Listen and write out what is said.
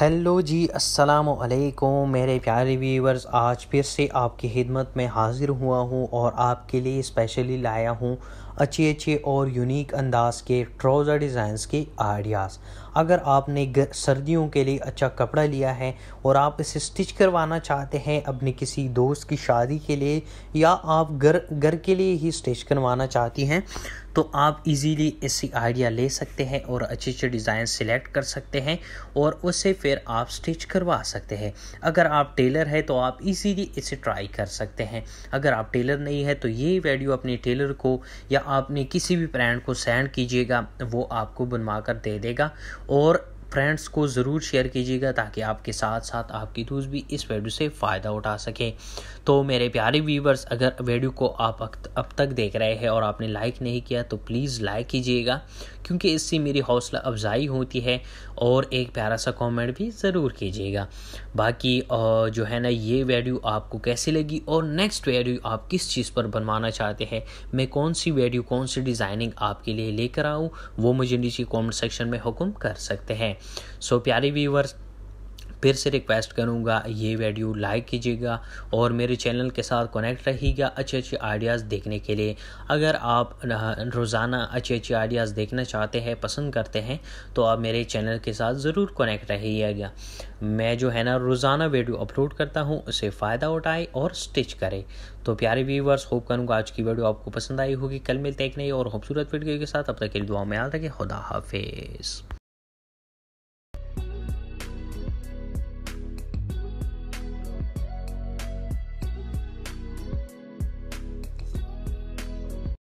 hello जी अस्सलाम वालेकुम मेरे प्यारे व्यूवर्स आज फिर से आपकी खिदमत में हाज़िर हुआ हूँ और आपके लिए स्पेशली लाया हूँ अच्छे अच्छे और यूनिक अंदाज के ट्राउज़र डिज़ाइंस के आइडियाज़ अगर आपने सर्दियों के लिए अच्छा कपड़ा लिया है और आप इसे स्टिच करवाना चाहते हैं अपने किसी दोस्त की शादी के लिए या आप घर घर के लिए ही स्टिच करवाना चाहती हैं तो आप इजीली इसी आइडिया ले सकते हैं और अच्छे अच्छे डिज़ाइन सिलेक्ट कर सकते हैं और उससे फिर आप स्टिच करवा सकते हैं अगर आप टेलर है तो आप इजीली इसे ट्राई कर सकते हैं अगर आप टेलर नहीं है तो ये वीडियो अपने टेलर को या आपने किसी भी ब्रांड को सेंड कीजिएगा वो आपको बनवा कर दे देगा और फ्रेंड्स को ज़रूर शेयर कीजिएगा ताकि आपके साथ साथ आपकी दोस्त भी इस वीडियो से फ़ायदा उठा सकें तो मेरे प्यारे व्यूवर्स अगर वीडियो को आप अब तक देख रहे हैं और आपने लाइक नहीं किया तो प्लीज़ लाइक कीजिएगा क्योंकि इससे मेरी हौसला अफजाई होती है और एक प्यारा सा कमेंट भी ज़रूर कीजिएगा बाकी जो है ना ये वीडियो आपको कैसी लगी और नेक्स्ट वीडियो आप किस चीज़ पर बनवाना चाहते हैं मैं कौन सी वीडियो कौन सी डिज़ाइनिंग आपके लिए लेकर आऊँ वो मुझे नीचे कमेंट सेक्शन में हुक्म कर सकते हैं सो प्यारे व्यूवर्स फिर से रिक्वेस्ट करूँगा ये वीडियो लाइक कीजिएगा और मेरे चैनल के साथ कनेक्ट रहिएगा अच्छे अच्छे आइडियाज़ देखने के लिए अगर आप रोज़ाना अच्छे अच्छे आइडियाज़ देखना चाहते हैं पसंद करते हैं तो आप मेरे चैनल के साथ ज़रूर कनेक्ट रहिएगा मैं जो है ना रोज़ाना वीडियो अपलोड करता हूँ उसे फ़ायदा उठाए और स्टिच करें तो प्यारे व्यूवर्स होप करूँगा आज की वीडियो आपको पसंद आई होगी कल मिलते एक नई और खूबसूरत वीडियो के साथ अब तक के दुआ में याद रखें खुदा हाफिज़